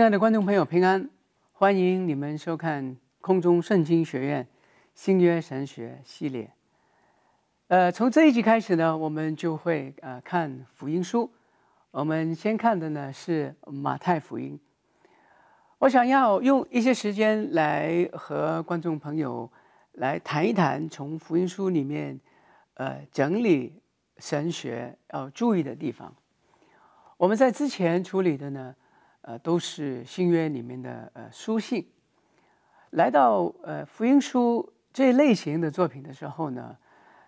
亲爱的观众朋友，平安！欢迎你们收看空中圣经学院新约神学系列。呃，从这一集开始呢，我们就会呃看福音书。我们先看的呢是马太福音。我想要用一些时间来和观众朋友来谈一谈，从福音书里面呃整理神学要注意的地方。我们在之前处理的呢。呃，都是新约里面的呃书信，来到呃福音书这类型的作品的时候呢，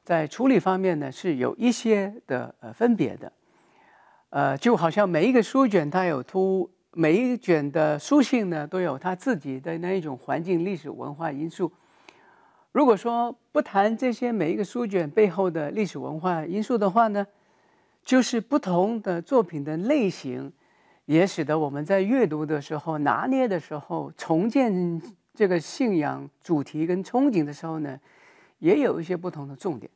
在处理方面呢是有一些的呃分别的，呃，就好像每一个书卷它有突，每一卷的书信呢都有它自己的那一种环境历史文化因素。如果说不谈这些每一个书卷背后的历史文化因素的话呢，就是不同的作品的类型。也使得我们在阅读的时候、拿捏的时候、重建这个信仰主题跟憧憬的时候呢，也有一些不同的重点。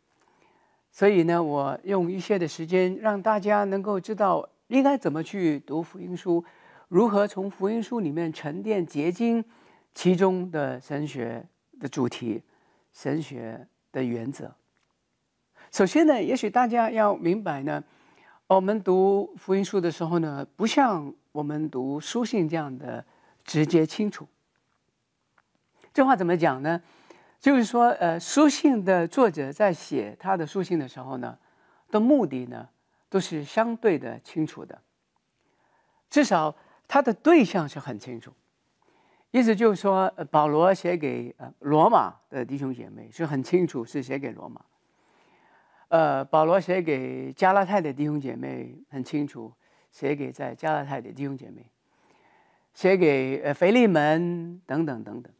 所以呢，我用一些的时间让大家能够知道应该怎么去读福音书，如何从福音书里面沉淀结晶其中的神学的主题、神学的原则。首先呢，也许大家要明白呢。我们读福音书的时候呢，不像我们读书信这样的直接清楚。这话怎么讲呢？就是说，呃，书信的作者在写他的书信的时候呢，的目的呢，都是相对的清楚的，至少他的对象是很清楚。意思就是说，保罗写给罗马的弟兄姐妹是很清楚，是写给罗马。呃，保罗写给加拉太的弟兄姐妹很清楚，写给在加拉太的弟兄姐妹，写给呃腓利门等等等等，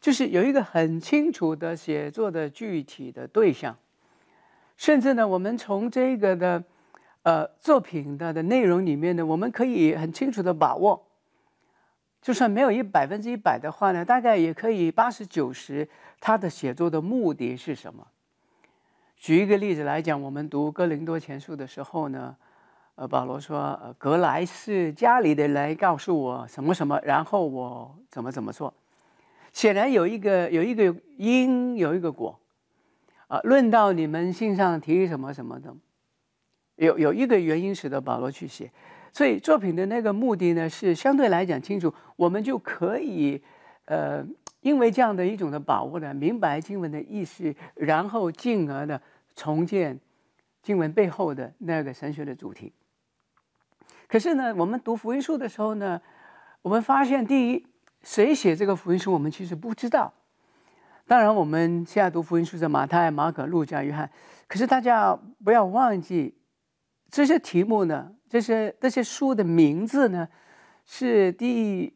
就是有一个很清楚的写作的具体的对象，甚至呢，我们从这个的呃作品的的内容里面呢，我们可以很清楚的把握，就算没有一百分之一百的话呢，大概也可以八十九十，他的写作的目的是什么？举一个例子来讲，我们读《哥林多前书》的时候呢，呃，保罗说，格莱是家里的人告诉我什么什么，然后我怎么怎么做。显然有一个有一个因，有一个果。啊，论到你们信上提什么什么的，有有一个原因使得保罗去写，所以作品的那个目的呢，是相对来讲清楚，我们就可以，呃。因为这样的一种的把握呢，明白经文的意思，然后进而呢重建经文背后的那个神学的主题。可是呢，我们读福音书的时候呢，我们发现，第一，谁写这个福音书，我们其实不知道。当然，我们现在读福音书是马太、马可、路加、约翰。可是大家不要忘记，这些题目呢，这些这些书的名字呢，是第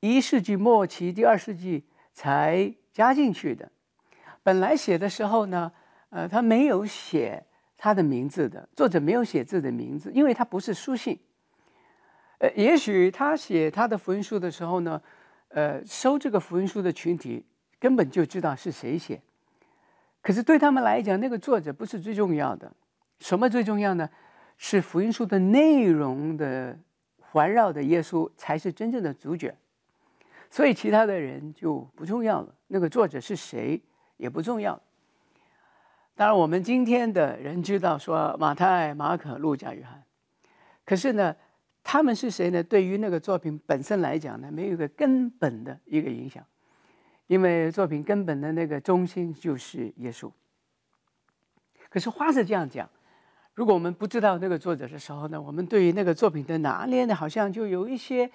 一世纪末期、第二世纪。才加进去的。本来写的时候呢，呃，他没有写他的名字的，作者没有写自己的名字，因为他不是书信。呃，也许他写他的福音书的时候呢，呃，收这个福音书的群体根本就知道是谁写。可是对他们来讲，那个作者不是最重要的。什么最重要呢？是福音书的内容的环绕的耶稣才是真正的主角。所以，其他的人就不重要了。那个作者是谁也不重要。当然，我们今天的人知道说马太、马可、路加、约翰，可是呢，他们是谁呢？对于那个作品本身来讲呢，没有一个根本的一个影响，因为作品根本的那个中心就是耶稣。可是话是这样讲，如果我们不知道那个作者的时候呢，我们对于那个作品的拿捏呢，好像就有一些。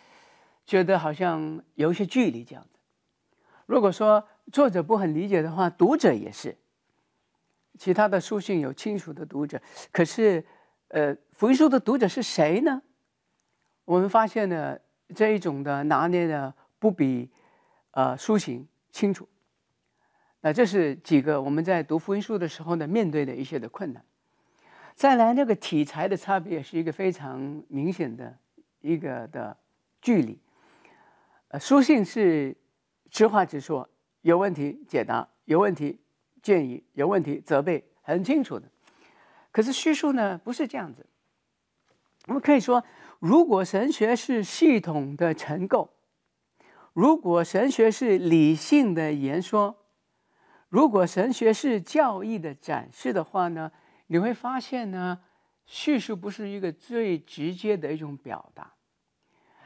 觉得好像有一些距离这样的。如果说作者不很理解的话，读者也是。其他的书信有清楚的读者，可是，呃，福音书的读者是谁呢？我们发现呢，这一种的拿捏呢，不比，呃，书信清楚。那这是几个我们在读福音书的时候呢，面对的一些的困难。再来，那个体裁的差别是一个非常明显的，一个的距离。呃，书信是直话直说，有问题解答，有问题建议，有问题责备，很清楚的。可是叙述呢，不是这样子。我们可以说，如果神学是系统的陈构，如果神学是理性的言说，如果神学是教义的展示的话呢，你会发现呢，叙述不是一个最直接的一种表达。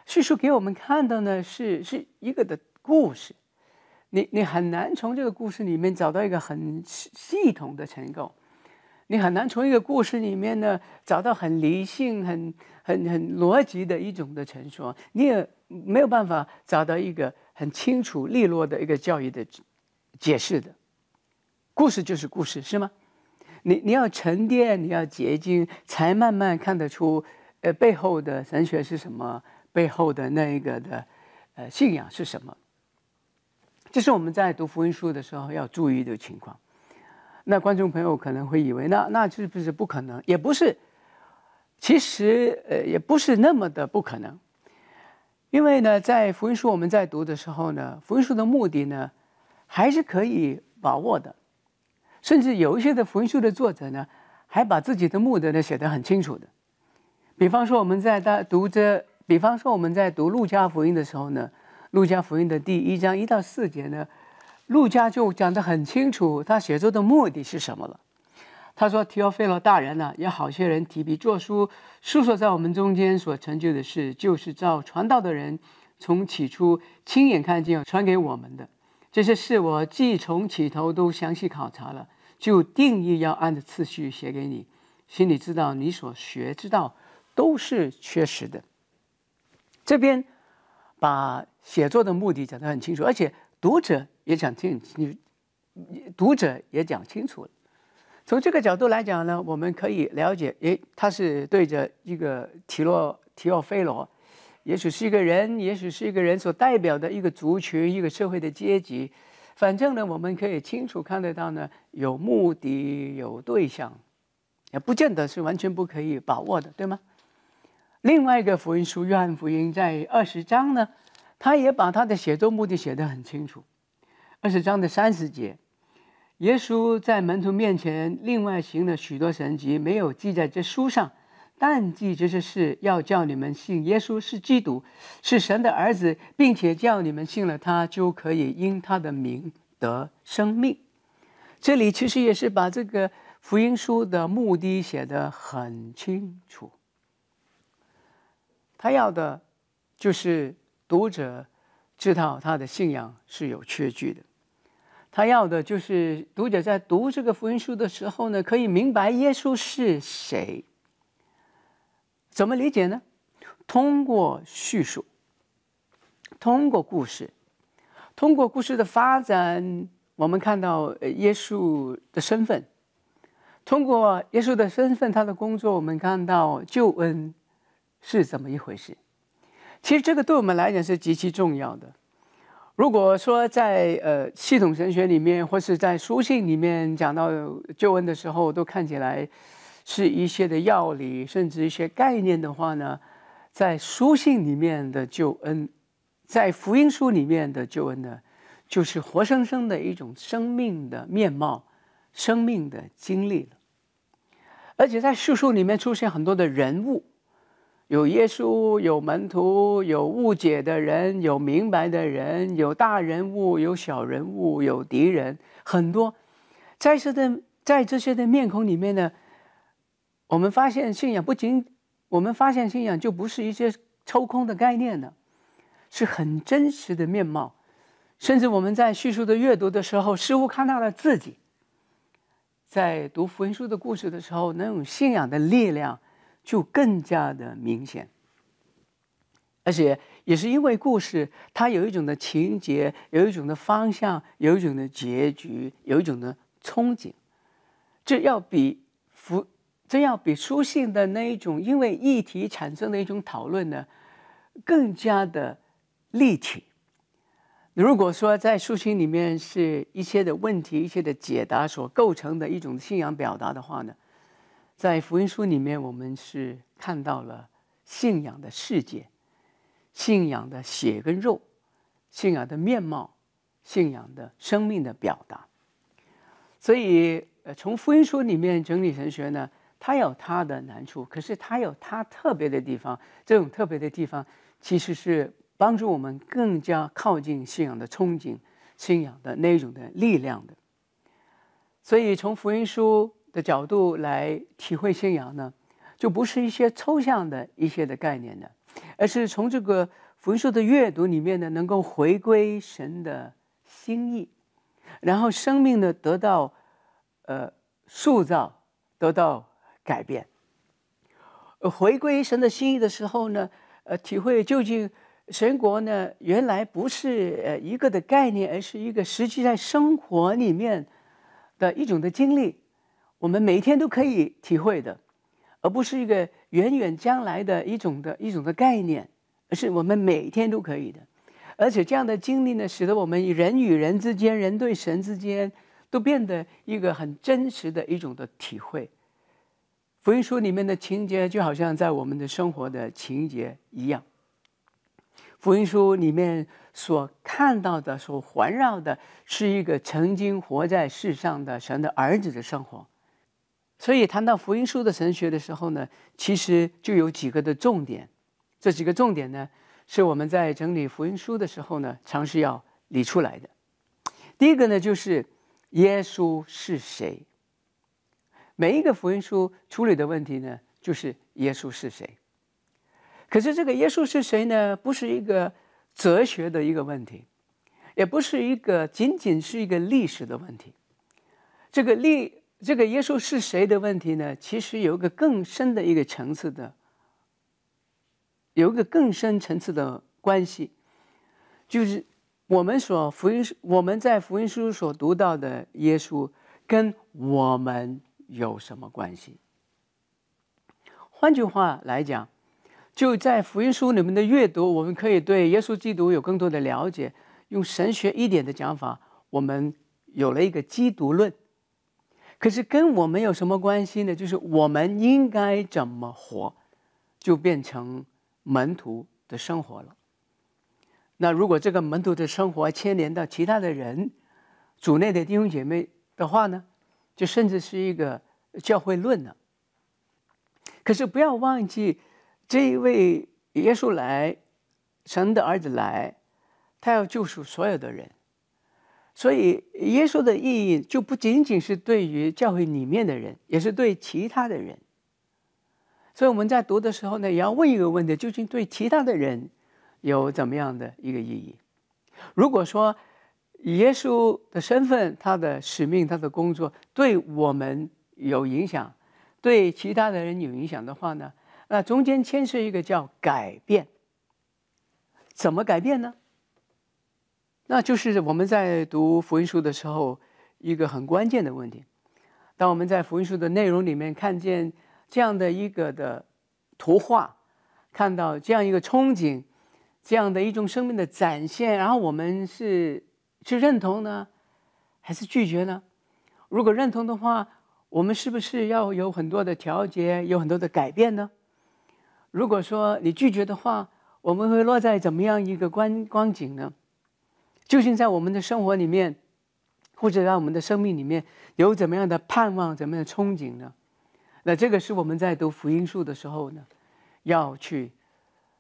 叙述给我们看到呢，是是一个的故事，你你很难从这个故事里面找到一个很系统的成构，你很难从一个故事里面呢找到很理性、很很很逻辑的一种的陈述，你也没有办法找到一个很清楚利落的一个教育的解释的，故事就是故事，是吗？你你要沉淀，你要结晶，才慢慢看得出呃背后的神学是什么。背后的那一个的呃信仰是什么？这是我们在读福音书的时候要注意的情况。那观众朋友可能会以为，那那是不是不可能？也不是，其实呃也不是那么的不可能。因为呢，在福音书我们在读的时候呢，福音书的目的呢还是可以把握的。甚至有一些的福音书的作者呢，还把自己的目的呢写得很清楚的。比方说，我们在读着。比方说，我们在读《路加福音》的时候呢，《路加福音》的第一章一到四节呢，路加就讲得很清楚，他写作的目的是什么了。他说：“提奥菲罗大人呢，有好些人提笔作书，述说在我们中间所成就的事，就是照传道的人从起初亲眼看见传给我们的这些事，我既从起头都详细考察了，就定义要按着次序写给你，心里知道你所学之道都是确实的。”这边把写作的目的讲得很清楚，而且读者也讲清，你读者也讲清楚了。从这个角度来讲呢，我们可以了解，诶，他是对着一个提洛提奥菲罗，也许是一个人，也许是一个人所代表的一个族群、一个社会的阶级。反正呢，我们可以清楚看得到呢，有目的、有对象，也不见得是完全不可以把握的，对吗？另外一个福音书《约翰福音》在二十章呢，他也把他的写作目的写得很清楚。二十章的三十节，耶稣在门徒面前另外行了许多神迹，没有记在这书上，但记这些事要叫你们信耶稣是基督，是神的儿子，并且叫你们信了他，就可以因他的名得生命。这里其实也是把这个福音书的目的写得很清楚。他要的，就是读者知道他的信仰是有缺据的。他要的，就是读者在读这个福音书的时候呢，可以明白耶稣是谁。怎么理解呢？通过叙述，通过故事，通过故事的发展，我们看到耶稣的身份。通过耶稣的身份，他的工作，我们看到救恩。是怎么一回事？其实这个对我们来讲是极其重要的。如果说在呃系统神学里面，或是在书信里面讲到救恩的时候，都看起来是一些的要理，甚至一些概念的话呢，在书信里面的救恩，在福音书里面的救恩呢，就是活生生的一种生命的面貌、生命的经历了，而且在叙述里面出现很多的人物。有耶稣，有门徒，有误解的人，有明白的人，有大人物，有小人物，有敌人，很多。在这些的在这些的面孔里面呢，我们发现信仰不仅我们发现信仰就不是一些抽空的概念了，是很真实的面貌。甚至我们在叙述的阅读的时候，似乎看到了自己在读福音书的故事的时候能有信仰的力量。就更加的明显，而且也是因为故事，它有一种的情节，有一种的方向，有一种的结局，有一种的憧憬，这要比福，这要比书信的那一种因为议题产生的一种讨论呢，更加的立体。如果说在书信里面是一些的问题、一些的解答所构成的一种信仰表达的话呢？在福音书里面，我们是看到了信仰的世界，信仰的血跟肉，信仰的面貌，信仰的生命的表达。所以，呃，从福音书里面整理神学呢，它有它的难处，可是它有它特别的地方。这种特别的地方，其实是帮助我们更加靠近信仰的憧憬，信仰的那种的力量的。所以，从福音书。的角度来体会信仰呢，就不是一些抽象的一些的概念呢，而是从这个福音书的阅读里面呢，能够回归神的心意，然后生命呢得到呃塑造，得到改变。回归神的心意的时候呢，呃，体会究竟神国呢原来不是呃一个的概念，而是一个实际在生活里面的一种的经历。我们每天都可以体会的，而不是一个远远将来的一种的一种的概念，而是我们每天都可以的。而且这样的经历呢，使得我们人与人之间、人对神之间，都变得一个很真实的一种的体会。福音书里面的情节，就好像在我们的生活的情节一样。福音书里面所看到的、所环绕的，是一个曾经活在世上的神的儿子的生活。所以谈到福音书的神学的时候呢，其实就有几个的重点。这几个重点呢，是我们在整理福音书的时候呢，尝试要理出来的。第一个呢，就是耶稣是谁。每一个福音书处理的问题呢，就是耶稣是谁。可是这个耶稣是谁呢？不是一个哲学的一个问题，也不是一个仅仅是一个历史的问题。这个历。这个耶稣是谁的问题呢？其实有一个更深的一个层次的，有一个更深层次的关系，就是我们所福音我们在福音书所读到的耶稣跟我们有什么关系？换句话来讲，就在福音书里面的阅读，我们可以对耶稣基督有更多的了解。用神学一点的讲法，我们有了一个基督论。可是跟我们有什么关系呢？就是我们应该怎么活，就变成门徒的生活了。那如果这个门徒的生活牵连到其他的人，组内的弟兄姐妹的话呢，就甚至是一个教会论了。可是不要忘记，这一位耶稣来，神的儿子来，他要救赎所有的人。所以，耶稣的意义就不仅仅是对于教会里面的人，也是对其他的人。所以我们在读的时候呢，也要问一个问题：究竟对其他的人有怎么样的一个意义？如果说耶稣的身份、他的使命、他的工作对我们有影响，对其他的人有影响的话呢，那中间牵涉一个叫改变。怎么改变呢？那就是我们在读福音书的时候，一个很关键的问题。当我们在福音书的内容里面看见这样的一个的图画，看到这样一个憧憬，这样的一种生命的展现，然后我们是是认同呢，还是拒绝呢？如果认同的话，我们是不是要有很多的调节，有很多的改变呢？如果说你拒绝的话，我们会落在怎么样一个观光景呢？究竟在我们的生活里面，或者让我们的生命里面有怎么样的盼望、怎么样的憧憬呢？那这个是我们在读福音书的时候呢，要去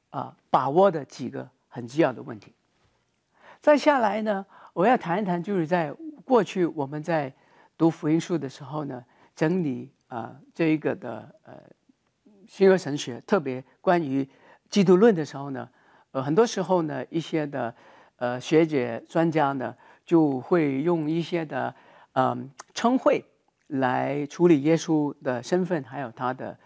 啊把握的几个很重要的问题。再下来呢，我要谈一谈就是在过去我们在读福音书的时候呢，整理啊这一个的呃新约神学，特别关于基督论的时候呢，呃很多时候呢一些的。呃，学姐专家呢就会用一些的，嗯，称谓来处理耶稣的身份，还有他的，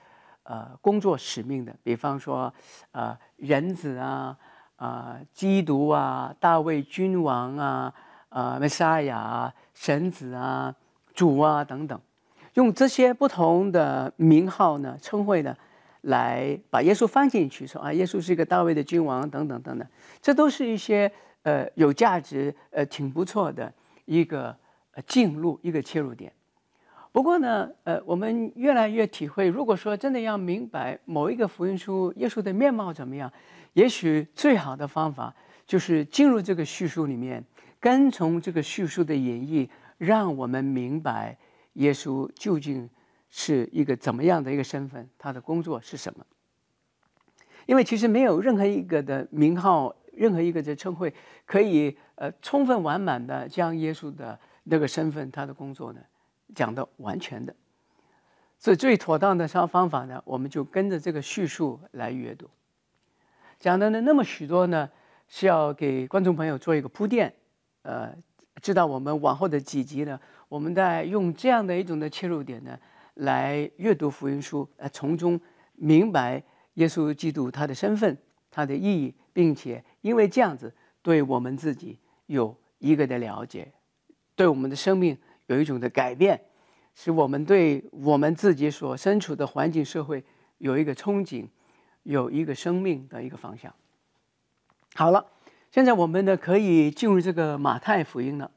呃，工作使命的。比方说，呃，人子啊，啊，基督啊，大卫君王啊，啊，玛利亚神子啊，主啊等等，用这些不同的名号呢，称谓呢，来把耶稣放进去，说啊，耶稣是一个大卫的君王等等等等，这都是一些。呃，有价值，呃，挺不错的一个进入一个切入点。不过呢，呃，我们越来越体会，如果说真的要明白某一个福音书耶稣的面貌怎么样，也许最好的方法就是进入这个叙述里面，跟从这个叙述的演绎，让我们明白耶稣究竟是一个怎么样的一个身份，他的工作是什么。因为其实没有任何一个的名号。任何一个的称会，可以呃充分完满的将耶稣的那个身份、他的工作呢，讲的完全的，所以最妥当的方方法呢，我们就跟着这个叙述来阅读。讲的呢那么许多呢，是要给观众朋友做一个铺垫，呃，知道我们往后的几集呢，我们在用这样的一种的切入点呢，来阅读福音书，来从中明白耶稣基督他的身份、他的意义。并且因为这样子，对我们自己有一个的了解，对我们的生命有一种的改变，使我们对我们自己所身处的环境、社会有一个憧憬，有一个生命的一个方向。好了，现在我们呢可以进入这个马太福音了。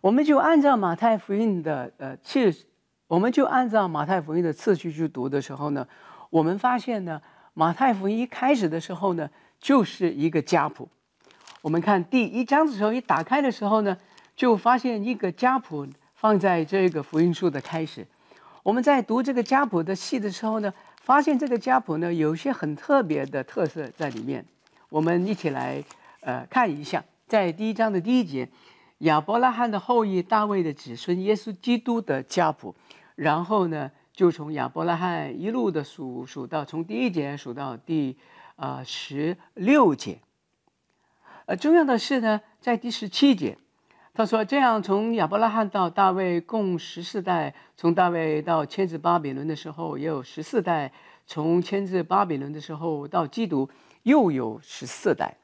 我们就按照马太福音的呃次，我们就按照马太福音的次序去读的时候呢，我们发现呢，马太福音一开始的时候呢。就是一个家谱。我们看第一章的时候，一打开的时候呢，就发现一个家谱放在这个福音书的开始。我们在读这个家谱的戏的时候呢，发现这个家谱呢，有些很特别的特色在里面。我们一起来，呃，看一下，在第一章的第一节，亚伯拉罕的后裔大卫的子孙耶稣基督的家谱。然后呢，就从亚伯拉罕一路的数数到，从第一节数到第。啊，十六节，呃，重要的是呢，在第十七节，他说这样从亚伯拉罕到大卫共十四代，从大卫到牵制巴比伦的时候也有十四代，从牵制巴比伦的时候到基督又有十四代。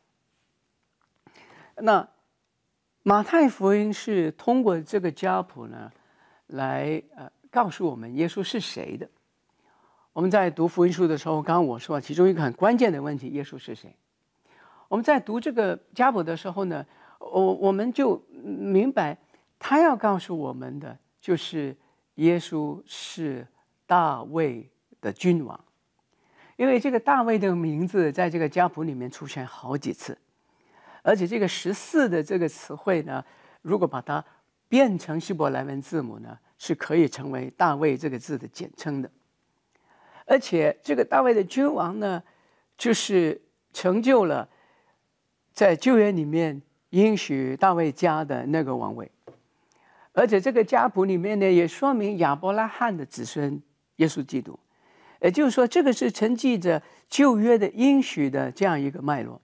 那马太福音是通过这个家谱呢，来呃告诉我们耶稣是谁的。我们在读福音书的时候，刚刚我说了其中一个很关键的问题：耶稣是谁？我们在读这个家谱的时候呢，我我们就明白，他要告诉我们的就是耶稣是大卫的君王，因为这个大卫的名字在这个家谱里面出现好几次，而且这个十四的这个词汇呢，如果把它变成希伯来文字母呢，是可以成为大卫这个字的简称的。而且这个大卫的君王呢，就是成就了在旧约里面应许大卫家的那个王位。而且这个家谱里面呢，也说明亚伯拉罕的子孙耶稣基督，也就是说，这个是承继着旧约的应许的这样一个脉络。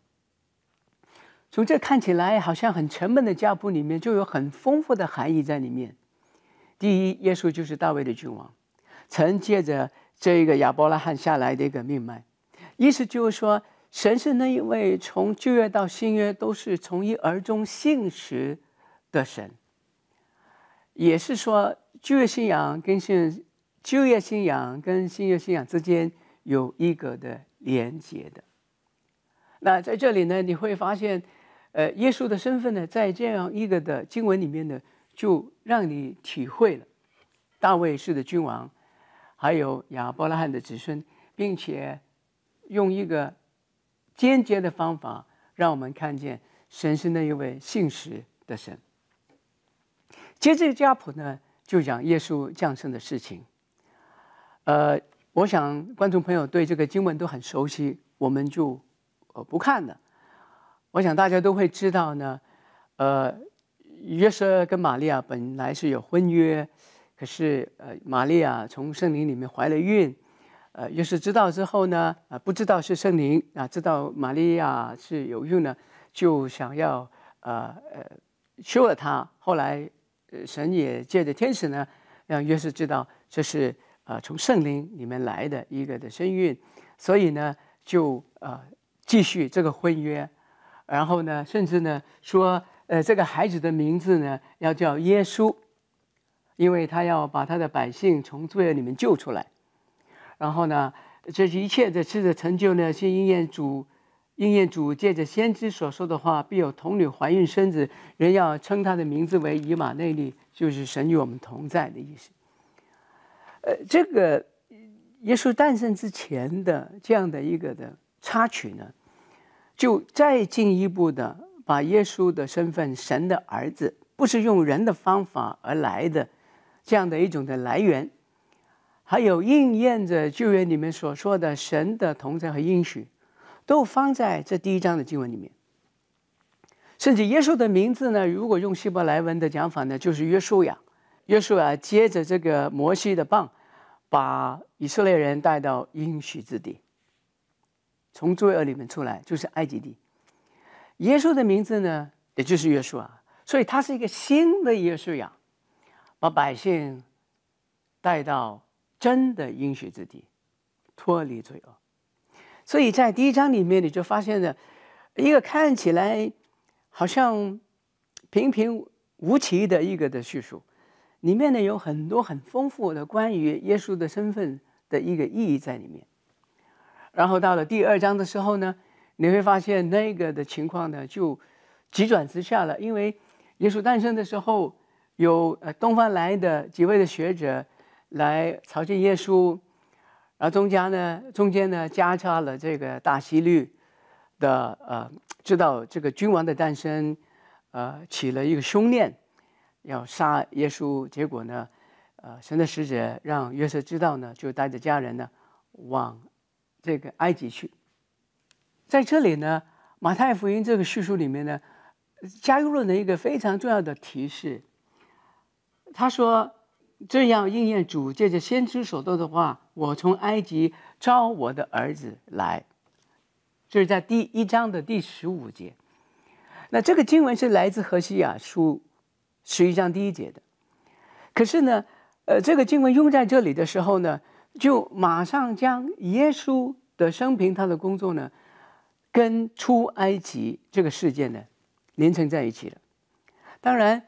从这看起来，好像很沉闷的家谱里面就有很丰富的含义在里面。第一，耶稣就是大卫的君王，承接着。这一个亚伯拉罕下来的一个命脉，意思就是说，神是那一位从旧约到新约都是从一而终信实的神，也是说旧约信仰跟新旧约信仰跟新约信仰之间有一个的连接的。那在这里呢，你会发现，呃，耶稣的身份呢，在这样一个的经文里面呢，就让你体会了大卫式的君王。还有亚伯拉罕的子孙，并且用一个间接的方法，让我们看见神圣的一位信实的神。接着家谱呢，就讲耶稣降生的事情。呃，我想观众朋友对这个经文都很熟悉，我们就呃不看了。我想大家都会知道呢。呃，约瑟跟玛利亚本来是有婚约。可是，呃，玛利亚从圣灵里面怀了孕，呃，约瑟知道之后呢，啊，不知道是圣灵，啊，知道玛利亚是有孕呢，就想要，呃呃，休了她。后来，神也借着天使呢，让约瑟知道这是，呃，从圣灵里面来的一个的身孕，所以呢，就，呃，继续这个婚约，然后呢，甚至呢，说，呃，这个孩子的名字呢，要叫耶稣。因为他要把他的百姓从罪恶里面救出来，然后呢，这一切的这的成就呢，是应验主，应验主借着先知所说的话：“必有童女怀孕生子，人要称他的名字为以马内利，就是神与我们同在的意思。”呃，这个耶稣诞生之前的这样的一个的插曲呢，就再进一步的把耶稣的身份——神的儿子，不是用人的方法而来的。这样的一种的来源，还有应验着旧约里面所说的神的同在和应许，都放在这第一章的经文里面。甚至耶稣的名字呢，如果用希伯来文的讲法呢，就是约书亚，约书亚接着这个摩西的棒，把以色列人带到应许之地。从罪恶里面出来就是埃及地，耶稣的名字呢，也就是约书亚，所以他是一个新的约书亚。把百姓带到真的应许之地，脱离罪恶。所以在第一章里面，你就发现了一个看起来好像平平无奇的一个的叙述，里面呢有很多很丰富的关于耶稣的身份的一个意义在里面。然后到了第二章的时候呢，你会发现那个的情况呢就急转直下了，因为耶稣诞生的时候。有呃，东方来的几位的学者来朝见耶稣，然后中间呢，中间呢加插了这个大希律的呃，知道这个君王的诞生，呃，起了一个凶念，要杀耶稣。结果呢，呃，神的使者让约瑟知道呢，就带着家人呢往这个埃及去。在这里呢，《马太福音》这个叙述里面呢，加入了一个非常重要的提示。他说：“这样应验主借着先知所作的话，我从埃及召我的儿子来。”这是在第一章的第十五节。那这个经文是来自何西亚书十一章第一节的。可是呢，呃，这个经文用在这里的时候呢，就马上将耶稣的生平、他的工作呢，跟出埃及这个事件呢，连成在一起了。当然。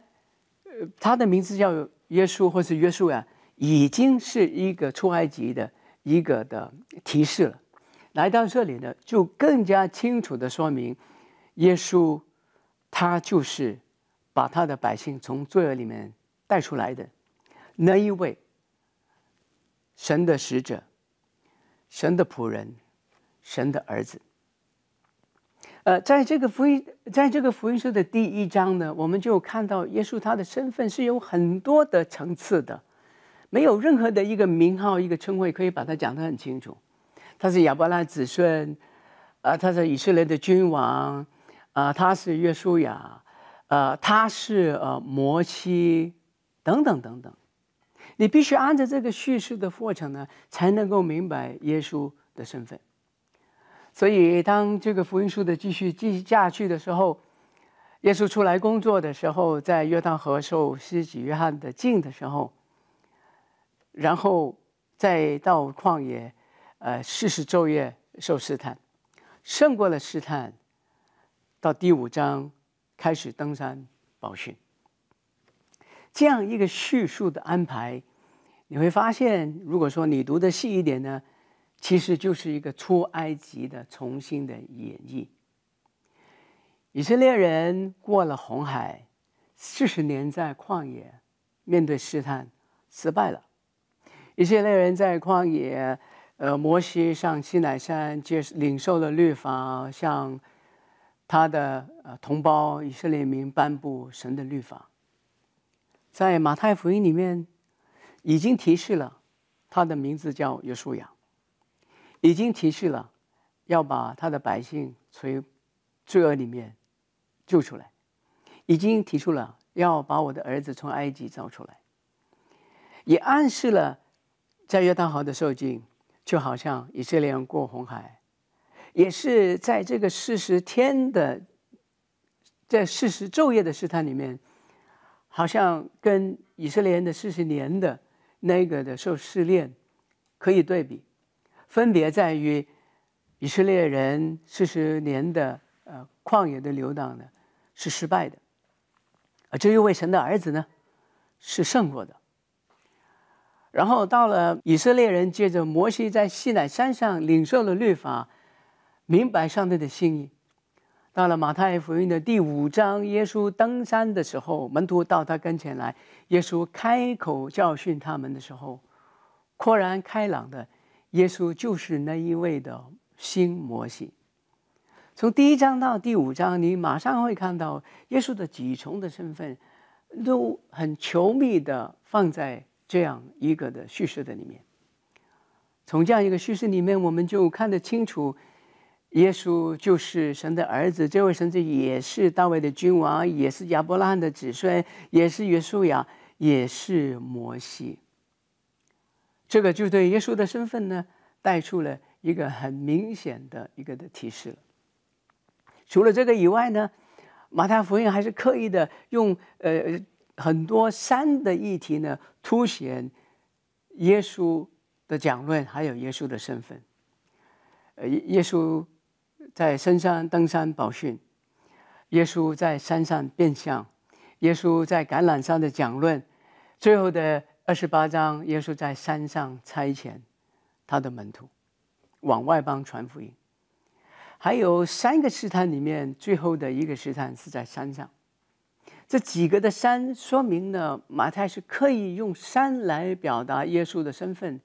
他的名字叫耶稣，或是耶稣呀，已经是一个出埃及的一个的提示了。来到这里呢，就更加清楚的说明，耶稣他就是把他的百姓从罪恶里面带出来的那一位神的使者、神的仆人、神的儿子。呃，在这个福音，在这个福音书的第一章呢，我们就看到耶稣他的身份是有很多的层次的，没有任何的一个名号、一个称谓可以把它讲得很清楚。他是亚伯拉子孙，啊，他是以色列的君王，啊，他是约书亚，呃，他是呃摩西，等等等等。你必须按照这个叙事的过程呢，才能够明白耶稣的身份。所以，当这个福音书的继续继续下去的时候，耶稣出来工作的时候，在约旦河受西几约翰的浸的时候，然后再到旷野，呃，四十昼夜受试探，胜过了试探，到第五章开始登山报讯。这样一个叙述的安排，你会发现，如果说你读的细一点呢。其实就是一个出埃及的重新的演绎。以色列人过了红海，四十年在旷野，面对试探失败了。以色列人在旷野，呃，摩西上西乃山接受领受了律法，向他的呃同胞以色列民颁布神的律法。在马太福音里面已经提示了，他的名字叫耶稣亚。已经提示了，要把他的百姓从罪恶里面救出来；已经提出了要把我的儿子从埃及找出来；也暗示了，在约旦河的受尽，就好像以色列人过红海，也是在这个四十天的，在四十昼夜的试探里面，好像跟以色列人的四十年的那个的受试炼可以对比。分别在于，以色列人四十年的呃旷野的流荡呢是失败的，而这位神的儿子呢是胜过的。然后到了以色列人，借着摩西在西奈山上领受了律法，明白上帝的心意。到了马太福音的第五章，耶稣登山的时候，门徒到他跟前来，耶稣开口教训他们的时候，豁然开朗的。耶稣就是那一位的新摩西。从第一章到第五章，你马上会看到耶稣的几重的身份，都很稠密的放在这样一个的叙事的里面。从这样一个叙事里面，我们就看得清楚，耶稣就是神的儿子，这位神子也是大卫的君王，也是亚伯拉罕的子孙，也是约书亚，也是摩西。这个就对耶稣的身份呢，带出了一个很明显的一个的提示了。除了这个以外呢，马太福音还是刻意的用呃很多山的议题呢，凸显耶稣的讲论，还有耶稣的身份。呃，耶稣在深山登山宝训，耶稣在山上变相，耶稣在橄榄山的讲论，最后的。二十八章，耶稣在山上差遣他的门徒往外邦传福音。还有三个试探里面，最后的一个试探是在山上。这几个的山，说明呢，马太是刻意用山来表达耶稣的身份，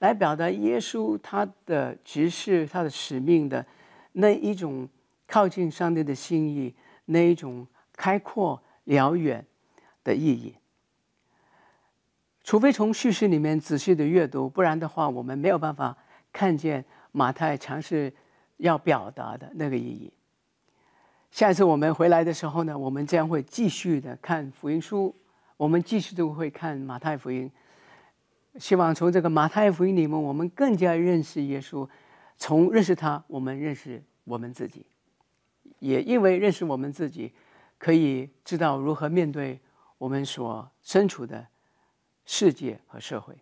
来表达耶稣他的职事、他的使命的那一种靠近上帝的心意，那一种开阔辽远的意义。除非从叙事里面仔细的阅读，不然的话，我们没有办法看见马太尝试要表达的那个意义。下一次我们回来的时候呢，我们将会继续的看福音书，我们继续都会看马太福音。希望从这个马太福音里面，我们更加认识耶稣，从认识他，我们认识我们自己，也因为认识我们自己，可以知道如何面对我们所身处的。世界和社会。